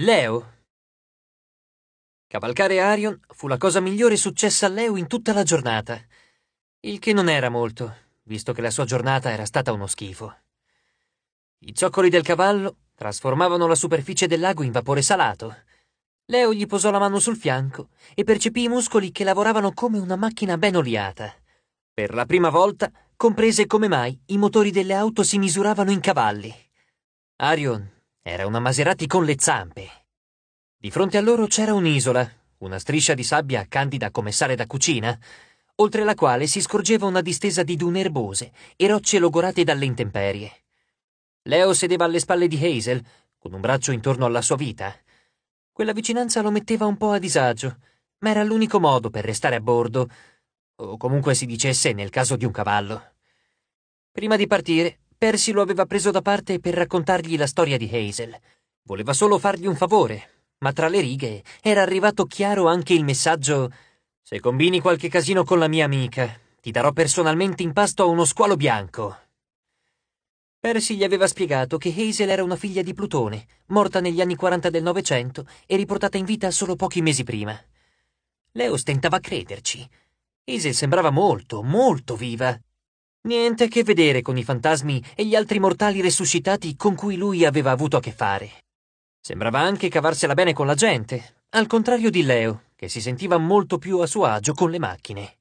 Leo. Cavalcare Arion fu la cosa migliore successa a Leo in tutta la giornata, il che non era molto, visto che la sua giornata era stata uno schifo. I zoccoli del cavallo trasformavano la superficie del lago in vapore salato. Leo gli posò la mano sul fianco e percepì i muscoli che lavoravano come una macchina ben oliata. Per la prima volta comprese come mai i motori delle auto si misuravano in cavalli. Arion era una Maserati con le zampe. Di fronte a loro c'era un'isola, una striscia di sabbia candida come sale da cucina, oltre la quale si scorgeva una distesa di dune erbose e rocce logorate dalle intemperie. Leo sedeva alle spalle di Hazel, con un braccio intorno alla sua vita. Quella vicinanza lo metteva un po' a disagio, ma era l'unico modo per restare a bordo, o comunque si dicesse nel caso di un cavallo. Prima di partire, Percy lo aveva preso da parte per raccontargli la storia di Hazel. Voleva solo fargli un favore, ma tra le righe era arrivato chiaro anche il messaggio «Se combini qualche casino con la mia amica, ti darò personalmente in pasto a uno squalo bianco». Percy gli aveva spiegato che Hazel era una figlia di Plutone, morta negli anni 40 del Novecento e riportata in vita solo pochi mesi prima. Leo stentava a crederci. Hazel sembrava molto, molto viva. Niente a che vedere con i fantasmi e gli altri mortali resuscitati con cui lui aveva avuto a che fare. Sembrava anche cavarsela bene con la gente, al contrario di Leo, che si sentiva molto più a suo agio con le macchine.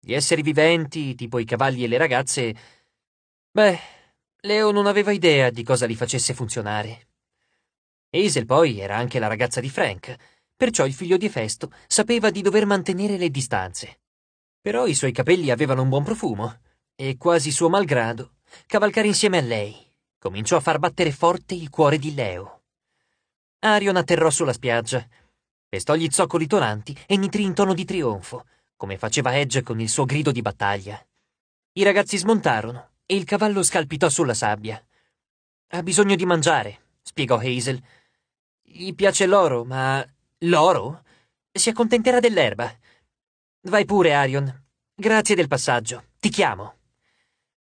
Gli esseri viventi, tipo i cavalli e le ragazze... Beh, Leo non aveva idea di cosa li facesse funzionare. Hazel poi era anche la ragazza di Frank, perciò il figlio di Efesto sapeva di dover mantenere le distanze. Però i suoi capelli avevano un buon profumo e quasi suo malgrado, cavalcare insieme a lei. Cominciò a far battere forte il cuore di Leo. Arion atterrò sulla spiaggia, pestò gli zoccoli tonanti e nitrì in tono di trionfo, come faceva Edge con il suo grido di battaglia. I ragazzi smontarono e il cavallo scalpitò sulla sabbia. Ha bisogno di mangiare, spiegò Hazel. Gli piace l'oro, ma l'oro? Si accontenterà dell'erba. Vai pure, Arion. Grazie del passaggio. Ti chiamo.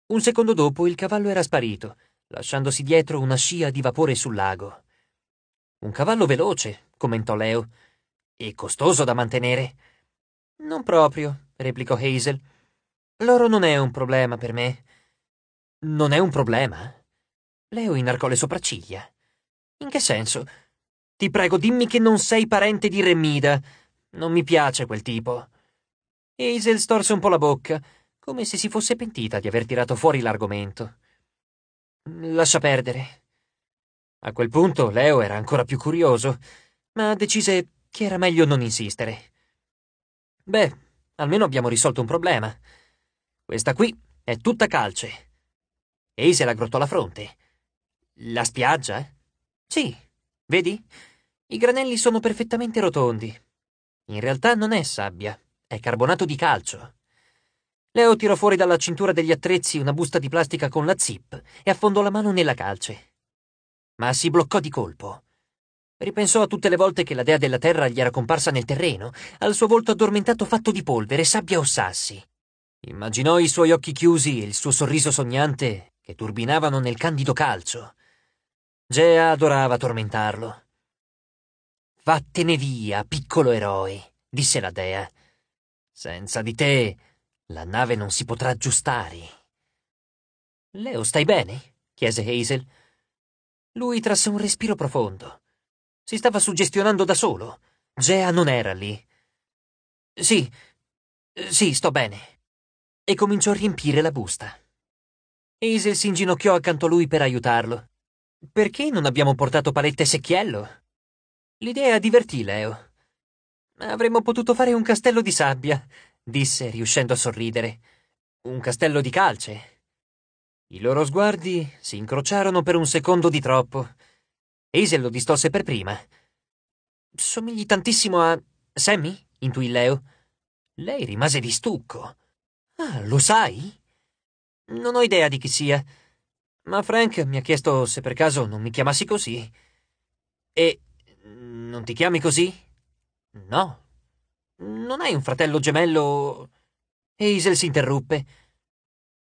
Un secondo dopo il cavallo era sparito, lasciandosi dietro una scia di vapore sul lago. Un cavallo veloce, commentò Leo, e costoso da mantenere. Non proprio, replicò Hazel. L'oro non è un problema per me. Non è un problema? Leo inarcò le sopracciglia. In che senso? Ti prego, dimmi che non sei parente di Remida. Non mi piace quel tipo. Hazel storse un po' la bocca, come se si fosse pentita di aver tirato fuori l'argomento. Lascia perdere. A quel punto Leo era ancora più curioso, ma decise che era meglio non insistere. Beh, almeno abbiamo risolto un problema. Questa qui è tutta calce. Ei se la grottò la fronte. La spiaggia? Sì, vedi? I granelli sono perfettamente rotondi. In realtà non è sabbia, è carbonato di calcio. Leo tirò fuori dalla cintura degli attrezzi una busta di plastica con la zip e affondò la mano nella calce. Ma si bloccò di colpo. Ripensò a tutte le volte che la dea della terra gli era comparsa nel terreno, al suo volto addormentato fatto di polvere, sabbia o sassi. Immaginò i suoi occhi chiusi e il suo sorriso sognante che turbinavano nel candido calcio. Gea adorava tormentarlo. Vattene via, piccolo eroe, disse la dea. Senza di te la nave non si potrà aggiustare. Leo, stai bene? chiese Hazel. Lui trasse un respiro profondo. Si stava suggestionando da solo. Gea non era lì. Sì, sì, sto bene. E cominciò a riempire la busta. Hazel si inginocchiò accanto a lui per aiutarlo. Perché non abbiamo portato palette e secchiello? L'idea divertì Leo. Avremmo potuto fare un castello di sabbia disse, riuscendo a sorridere. Un castello di calce. I loro sguardi si incrociarono per un secondo di troppo. Hazel lo distolse per prima. Somigli tantissimo a. Sammy? intuì Leo. Lei rimase di stucco. Ah, lo sai? Non ho idea di chi sia, ma Frank mi ha chiesto se per caso non mi chiamassi così. E non ti chiami così? No, non hai un fratello gemello? Hazel si interruppe.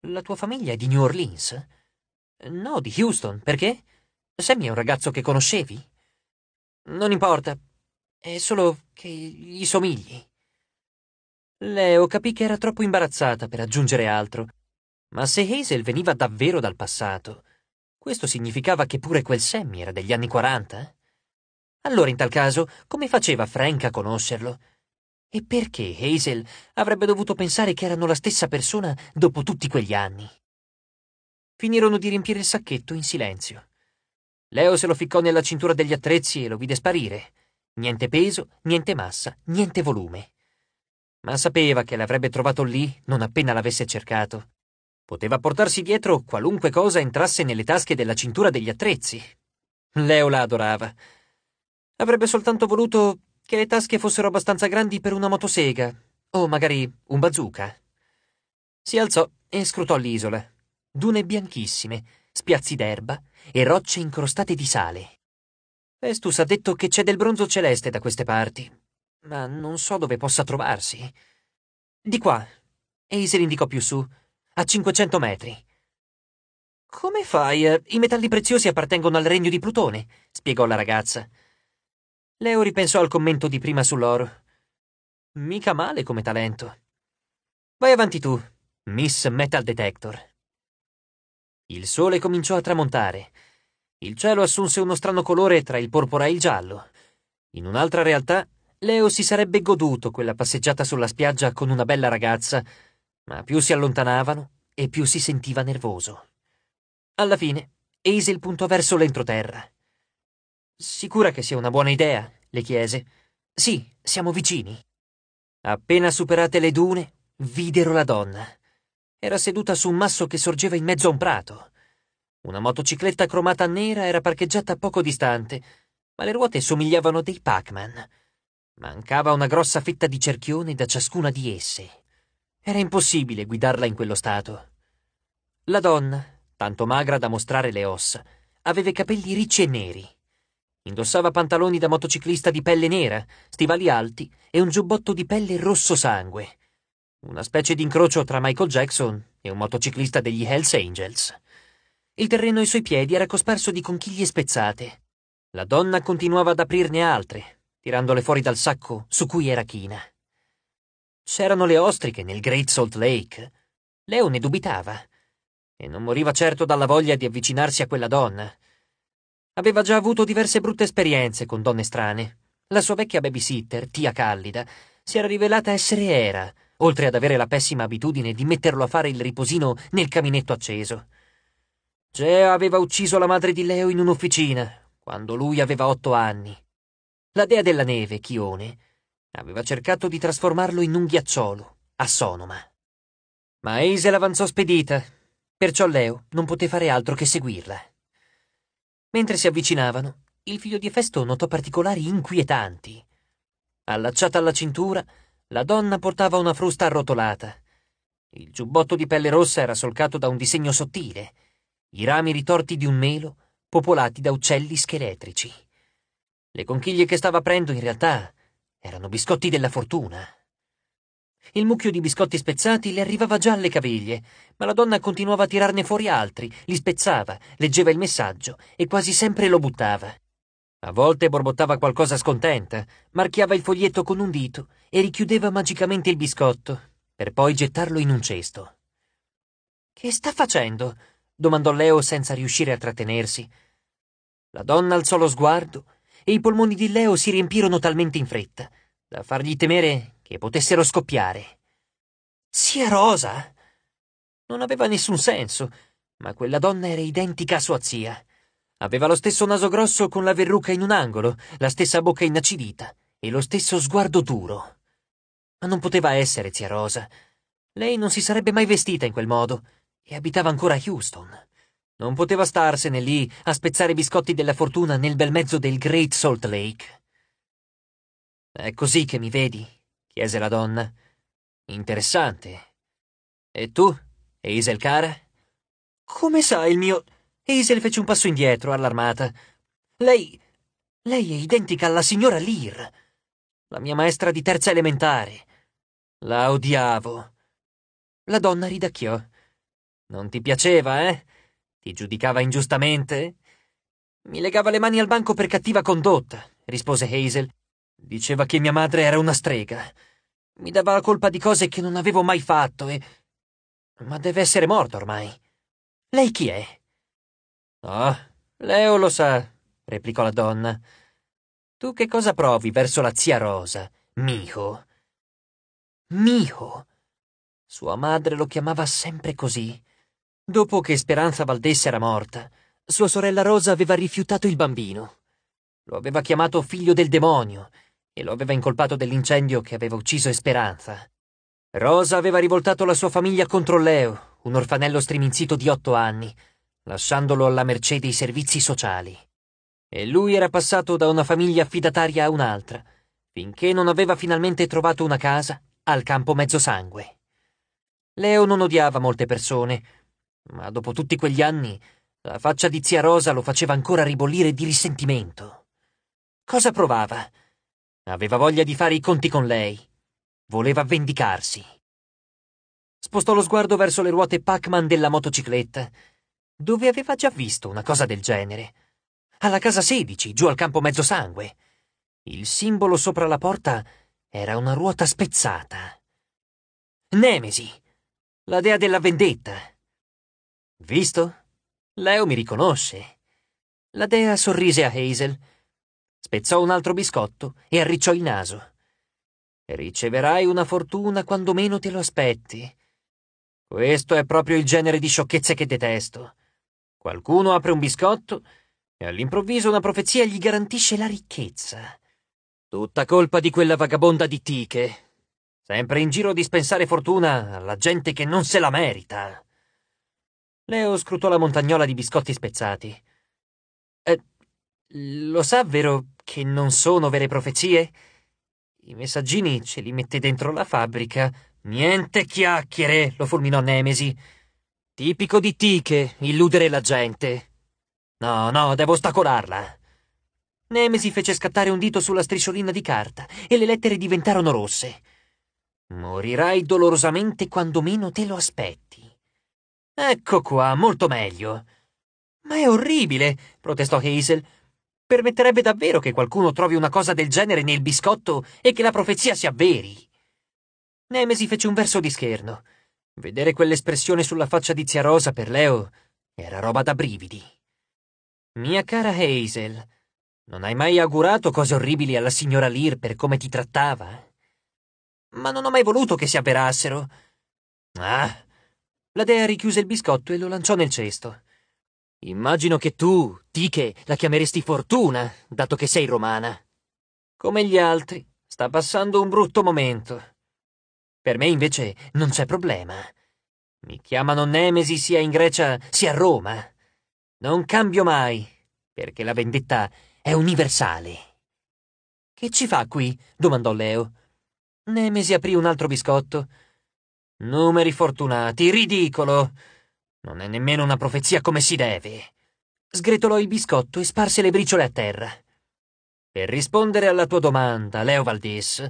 La tua famiglia è di New Orleans? No, di Houston. Perché? Sammy è un ragazzo che conoscevi? Non importa. È solo che gli somigli. Leo capì che era troppo imbarazzata per aggiungere altro. Ma se Hazel veniva davvero dal passato, questo significava che pure quel Sammy era degli anni 40? Allora in tal caso, come faceva Frank a conoscerlo? E perché Hazel avrebbe dovuto pensare che erano la stessa persona dopo tutti quegli anni? Finirono di riempire il sacchetto in silenzio. Leo se lo ficcò nella cintura degli attrezzi e lo vide sparire. Niente peso, niente massa, niente volume. Ma sapeva che l'avrebbe trovato lì non appena l'avesse cercato. Poteva portarsi dietro qualunque cosa entrasse nelle tasche della cintura degli attrezzi. Leo la adorava. Avrebbe soltanto voluto che le tasche fossero abbastanza grandi per una motosega, o magari un bazooka. Si alzò e scrutò l'isola. Dune bianchissime, spiazzi d'erba e rocce incrostate di sale. Festus ha detto che c'è del bronzo celeste da queste parti, ma non so dove possa trovarsi. Di qua. Acer indicò più su, a 500 metri. Come fai? I metalli preziosi appartengono al regno di Plutone, spiegò la ragazza. Leo ripensò al commento di prima sull'oro. Mica male come talento. Vai avanti tu, Miss Metal Detector. Il sole cominciò a tramontare. Il cielo assunse uno strano colore tra il porpora e il giallo. In un'altra realtà, Leo si sarebbe goduto quella passeggiata sulla spiaggia con una bella ragazza, ma più si allontanavano e più si sentiva nervoso. Alla fine, il puntò verso l'entroterra. Sicura che sia una buona idea? le chiese. Sì, siamo vicini. Appena superate le dune, videro la donna. Era seduta su un masso che sorgeva in mezzo a un prato. Una motocicletta cromata nera era parcheggiata poco distante, ma le ruote somigliavano a dei Pac-Man. Mancava una grossa fetta di cerchione da ciascuna di esse. Era impossibile guidarla in quello stato. La donna, tanto magra da mostrare le ossa, aveva i capelli ricci e neri Indossava pantaloni da motociclista di pelle nera, stivali alti e un giubbotto di pelle rosso sangue. Una specie di incrocio tra Michael Jackson e un motociclista degli Hells Angels. Il terreno ai suoi piedi era cosparso di conchiglie spezzate. La donna continuava ad aprirne altre, tirandole fuori dal sacco su cui era china. C'erano le ostriche nel Great Salt Lake. Leo ne dubitava. E non moriva certo dalla voglia di avvicinarsi a quella donna Aveva già avuto diverse brutte esperienze con donne strane. La sua vecchia babysitter, Tia Callida, si era rivelata essere Era, oltre ad avere la pessima abitudine di metterlo a fare il riposino nel caminetto acceso. Gea cioè, aveva ucciso la madre di Leo in un'officina, quando lui aveva otto anni. La dea della neve, Chione, aveva cercato di trasformarlo in un ghiacciolo, a Sonoma. Ma Hazel avanzò spedita, perciò Leo non poté fare altro che seguirla. Mentre si avvicinavano, il figlio di Efesto notò particolari inquietanti. Allacciata alla cintura, la donna portava una frusta arrotolata. Il giubbotto di pelle rossa era solcato da un disegno sottile, i rami ritorti di un melo popolati da uccelli scheletrici. Le conchiglie che stava aprendo in realtà erano biscotti della fortuna. Il mucchio di biscotti spezzati le arrivava già alle caviglie, ma la donna continuava a tirarne fuori altri, li spezzava, leggeva il messaggio e quasi sempre lo buttava. A volte borbottava qualcosa scontenta, marchiava il foglietto con un dito e richiudeva magicamente il biscotto, per poi gettarlo in un cesto. Che sta facendo? domandò Leo senza riuscire a trattenersi. La donna alzò lo sguardo e i polmoni di Leo si riempirono talmente in fretta da fargli temere che potessero scoppiare. Sia Rosa! Non aveva nessun senso, ma quella donna era identica a sua zia. Aveva lo stesso naso grosso con la verruca in un angolo, la stessa bocca inacidita e lo stesso sguardo duro. Ma non poteva essere zia Rosa. Lei non si sarebbe mai vestita in quel modo e abitava ancora a Houston. Non poteva starsene lì a spezzare i biscotti della fortuna nel bel mezzo del Great Salt Lake. È così che mi vedi, chiese la donna. Interessante. E tu, Hazel cara? Come sai il mio. Hazel fece un passo indietro, allarmata. Lei. lei è identica alla signora Lear, la mia maestra di terza elementare. La odiavo. La donna ridacchiò. Non ti piaceva, eh? Ti giudicava ingiustamente? Mi legava le mani al banco per cattiva condotta, rispose Hazel, Diceva che mia madre era una strega. Mi dava la colpa di cose che non avevo mai fatto e... Ma deve essere morta ormai. Lei chi è? Ah, oh, Leo lo sa, replicò la donna. Tu che cosa provi verso la zia Rosa, Miho? Miho? Sua madre lo chiamava sempre così. Dopo che Speranza Valdese era morta, sua sorella Rosa aveva rifiutato il bambino. Lo aveva chiamato figlio del demonio e lo aveva incolpato dell'incendio che aveva ucciso Esperanza. Rosa aveva rivoltato la sua famiglia contro Leo, un orfanello striminzito di otto anni, lasciandolo alla mercé dei servizi sociali. E lui era passato da una famiglia affidataria a un'altra, finché non aveva finalmente trovato una casa al campo mezzosangue. Leo non odiava molte persone, ma dopo tutti quegli anni la faccia di zia Rosa lo faceva ancora ribollire di risentimento. Cosa provava? Aveva voglia di fare i conti con lei. Voleva vendicarsi. Spostò lo sguardo verso le ruote Pac-Man della motocicletta, dove aveva già visto una cosa del genere. Alla casa 16, giù al campo Mezzosangue. Il simbolo sopra la porta era una ruota spezzata. Nemesi, la dea della vendetta. Visto? Leo mi riconosce. La dea sorrise a Hazel Spezzò un altro biscotto e arricciò il naso. Riceverai una fortuna quando meno te lo aspetti. Questo è proprio il genere di sciocchezze che detesto. Qualcuno apre un biscotto e all'improvviso una profezia gli garantisce la ricchezza. Tutta colpa di quella vagabonda di Tiche. Sempre in giro a dispensare fortuna alla gente che non se la merita. Leo scrutò la montagnola di biscotti spezzati. Eh, lo sa, vero, che non sono vere profezie? I messaggini ce li mette dentro la fabbrica. Niente chiacchiere, lo fulminò Nemesi. Tipico di Tiche, illudere la gente. No, no, devo ostacolarla. Nemesi fece scattare un dito sulla strisciolina di carta e le lettere diventarono rosse. Morirai dolorosamente quando meno te lo aspetti. Ecco qua, molto meglio. Ma è orribile, protestò Hazel permetterebbe davvero che qualcuno trovi una cosa del genere nel biscotto e che la profezia si avveri. Nemesi fece un verso di scherno. Vedere quell'espressione sulla faccia di zia Rosa per Leo era roba da brividi. Mia cara Hazel, non hai mai augurato cose orribili alla signora Lear per come ti trattava? Ma non ho mai voluto che si avverassero. Ah! La dea richiuse il biscotto e lo lanciò nel cesto. Immagino che tu, Tiche, la chiameresti Fortuna, dato che sei romana. Come gli altri, sta passando un brutto momento. Per me invece non c'è problema. Mi chiamano Nemesi sia in Grecia sia a Roma. Non cambio mai, perché la vendetta è universale. Che ci fa qui? domandò Leo. Nemesi aprì un altro biscotto. Numeri fortunati, ridicolo. Non è nemmeno una profezia come si deve. Sgretolò il biscotto e sparse le briciole a terra. Per rispondere alla tua domanda, Leo Valdis,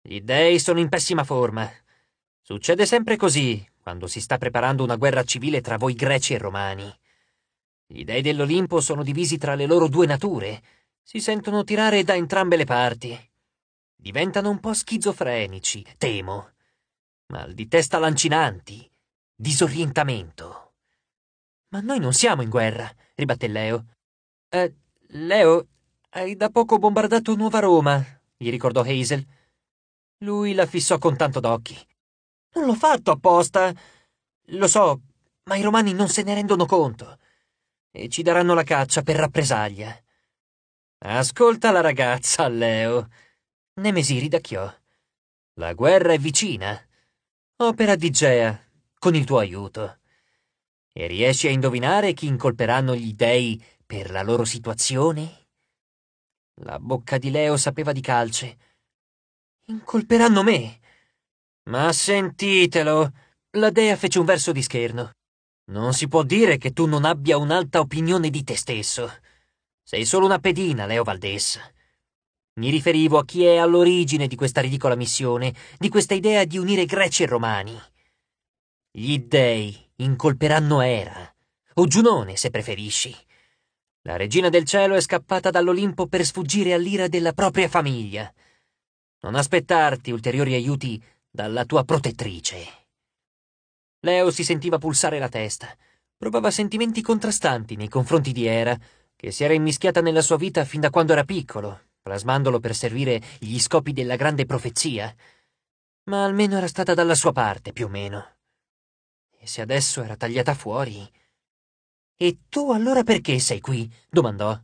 gli dei sono in pessima forma. Succede sempre così quando si sta preparando una guerra civile tra voi greci e romani. Gli dei dell'Olimpo sono divisi tra le loro due nature, si sentono tirare da entrambe le parti. Diventano un po' schizofrenici, temo, mal di testa lancinanti, disorientamento. Ma noi non siamo in guerra, ribatté Leo. Eh, Leo, hai da poco bombardato Nuova Roma, gli ricordò Hazel. Lui la fissò con tanto d'occhi. Non l'ho fatto apposta. Lo so, ma i romani non se ne rendono conto. E ci daranno la caccia per rappresaglia. Ascolta la ragazza, Leo. Nemesi ridacchiò. La guerra è vicina. Opera di Gea, con il tuo aiuto. E riesci a indovinare chi incolperanno gli dei per la loro situazione? La bocca di Leo sapeva di calce. Incolperanno me. Ma sentitelo, la dea fece un verso di scherno. Non si può dire che tu non abbia un'alta opinione di te stesso. Sei solo una pedina, Leo Valdés. Mi riferivo a chi è all'origine di questa ridicola missione, di questa idea di unire greci e romani. Gli dèi incolperanno Era, o Giunone se preferisci. La regina del cielo è scappata dall'Olimpo per sfuggire all'ira della propria famiglia. Non aspettarti ulteriori aiuti dalla tua protettrice. Leo si sentiva pulsare la testa. Provava sentimenti contrastanti nei confronti di Era, che si era immischiata nella sua vita fin da quando era piccolo, plasmandolo per servire gli scopi della grande profezia. Ma almeno era stata dalla sua parte, più o meno. E se adesso era tagliata fuori... E tu allora perché sei qui? domandò.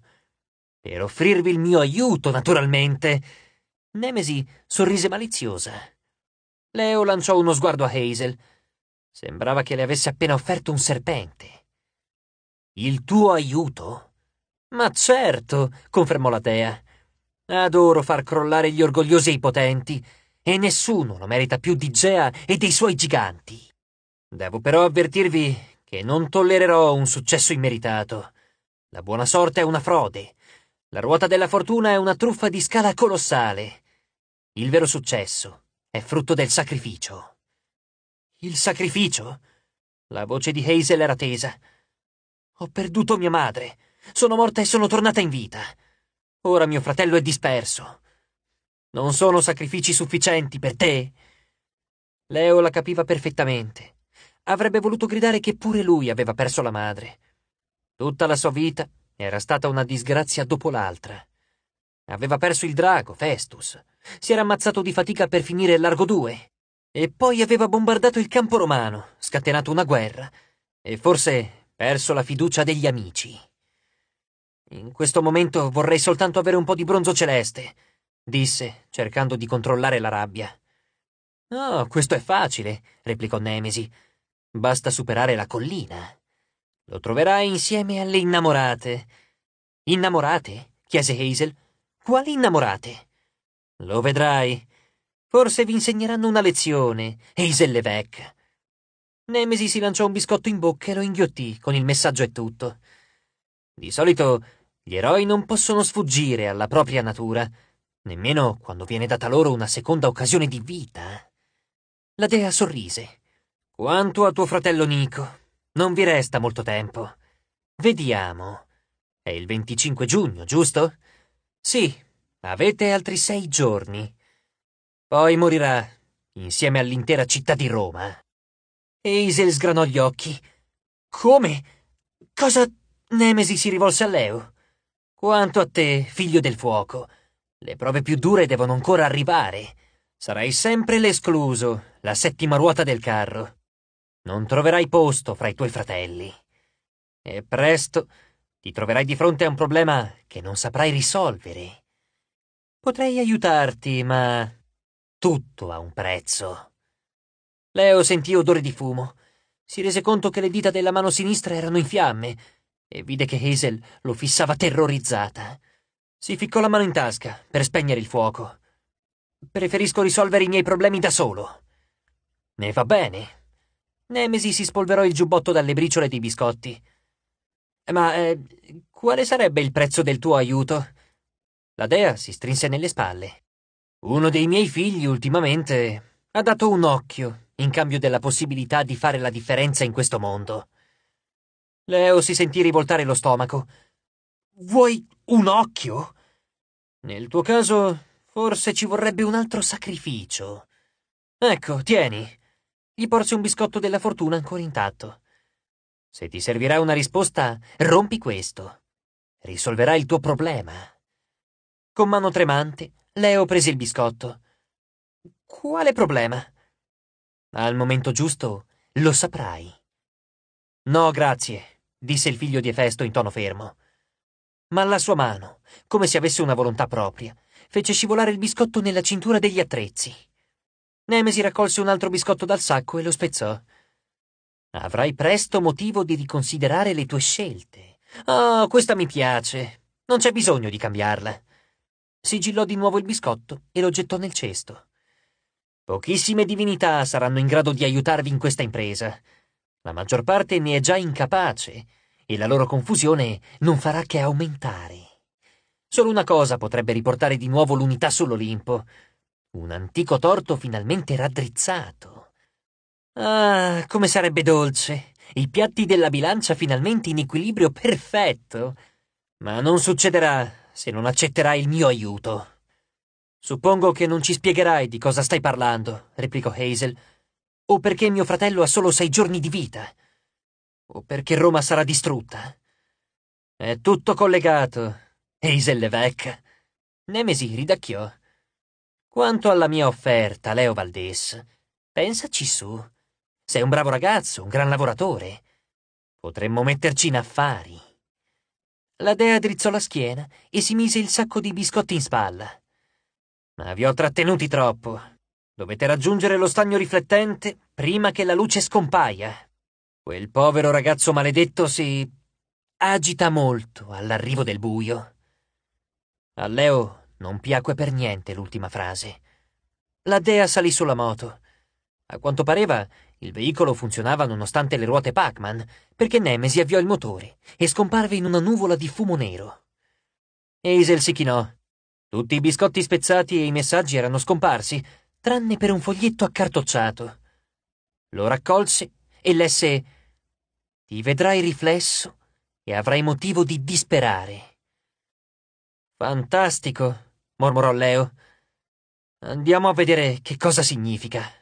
Per offrirvi il mio aiuto, naturalmente. Nemesi sorrise maliziosa. Leo lanciò uno sguardo a Hazel. Sembrava che le avesse appena offerto un serpente. Il tuo aiuto? Ma certo, confermò la Tea. Adoro far crollare gli orgogliosi e i potenti, e nessuno lo merita più di Gea e dei suoi giganti. Devo però avvertirvi che non tollererò un successo immeritato. La buona sorte è una frode. La ruota della fortuna è una truffa di scala colossale. Il vero successo è frutto del sacrificio. Il sacrificio? La voce di Hazel era tesa. Ho perduto mia madre. Sono morta e sono tornata in vita. Ora mio fratello è disperso. Non sono sacrifici sufficienti per te? Leo la capiva perfettamente avrebbe voluto gridare che pure lui aveva perso la madre. Tutta la sua vita era stata una disgrazia dopo l'altra. Aveva perso il drago, Festus, si era ammazzato di fatica per finire largo due, e poi aveva bombardato il campo romano, scatenato una guerra, e forse perso la fiducia degli amici. In questo momento vorrei soltanto avere un po' di bronzo celeste, disse, cercando di controllare la rabbia. Oh, questo è facile, replicò Nemesi. Basta superare la collina. Lo troverai insieme alle innamorate. Innamorate? chiese Hazel. Quali innamorate? Lo vedrai. Forse vi insegneranno una lezione, Hazel Levec. Nemesi si lanciò un biscotto in bocca e lo inghiottì con il messaggio e tutto. Di solito gli eroi non possono sfuggire alla propria natura, nemmeno quando viene data loro una seconda occasione di vita. La dea sorrise. Quanto a tuo fratello Nico, non vi resta molto tempo. Vediamo. È il 25 giugno, giusto? Sì, avete altri sei giorni. Poi morirà, insieme all'intera città di Roma. Eisel sgranò gli occhi. Come? Cosa? Nemesi si rivolse a Leo. Quanto a te, figlio del fuoco, le prove più dure devono ancora arrivare. Sarai sempre l'escluso, la settima ruota del carro. Non troverai posto fra i tuoi fratelli. E presto ti troverai di fronte a un problema che non saprai risolvere. Potrei aiutarti, ma tutto ha un prezzo. Leo sentì odore di fumo. Si rese conto che le dita della mano sinistra erano in fiamme e vide che Hazel lo fissava terrorizzata. Si ficcò la mano in tasca per spegnere il fuoco. Preferisco risolvere i miei problemi da solo. Ne va bene, Nemesi si spolverò il giubbotto dalle briciole di biscotti. Ma eh, quale sarebbe il prezzo del tuo aiuto? La dea si strinse nelle spalle. Uno dei miei figli ultimamente ha dato un occhio in cambio della possibilità di fare la differenza in questo mondo. Leo si sentì rivoltare lo stomaco. Vuoi un occhio? Nel tuo caso, forse ci vorrebbe un altro sacrificio. Ecco, tieni gli porse un biscotto della fortuna ancora intatto. Se ti servirà una risposta, rompi questo. Risolverà il tuo problema. Con mano tremante, Leo prese il biscotto. Quale problema? Al momento giusto lo saprai. No, grazie, disse il figlio di Efesto in tono fermo. Ma la sua mano, come se avesse una volontà propria, fece scivolare il biscotto nella cintura degli attrezzi. Nemesi raccolse un altro biscotto dal sacco e lo spezzò. Avrai presto motivo di riconsiderare le tue scelte. Oh, questa mi piace. Non c'è bisogno di cambiarla. Sigillò di nuovo il biscotto e lo gettò nel cesto. Pochissime divinità saranno in grado di aiutarvi in questa impresa. La maggior parte ne è già incapace e la loro confusione non farà che aumentare. Solo una cosa potrebbe riportare di nuovo l'unità sull'Olimpo, un antico torto finalmente raddrizzato. Ah, come sarebbe dolce! I piatti della bilancia finalmente in equilibrio perfetto! Ma non succederà se non accetterai il mio aiuto. Suppongo che non ci spiegherai di cosa stai parlando, replicò Hazel, o perché mio fratello ha solo sei giorni di vita, o perché Roma sarà distrutta. È tutto collegato. Hazel Levec. Nemesi ridacchiò. Quanto alla mia offerta, Leo Valdés, pensaci su. Sei un bravo ragazzo, un gran lavoratore. Potremmo metterci in affari. La dea drizzò la schiena e si mise il sacco di biscotti in spalla. Ma vi ho trattenuti troppo. Dovete raggiungere lo stagno riflettente prima che la luce scompaia. Quel povero ragazzo maledetto si agita molto all'arrivo del buio. A Leo non piacque per niente l'ultima frase. La dea salì sulla moto. A quanto pareva, il veicolo funzionava nonostante le ruote Pac-Man, perché Nemesi avviò il motore e scomparve in una nuvola di fumo nero. Hazel si chinò. Tutti i biscotti spezzati e i messaggi erano scomparsi, tranne per un foglietto accartocciato. Lo raccolse e lesse Ti vedrai riflesso e avrai motivo di disperare. Fantastico, mormorò Leo. Andiamo a vedere che cosa significa.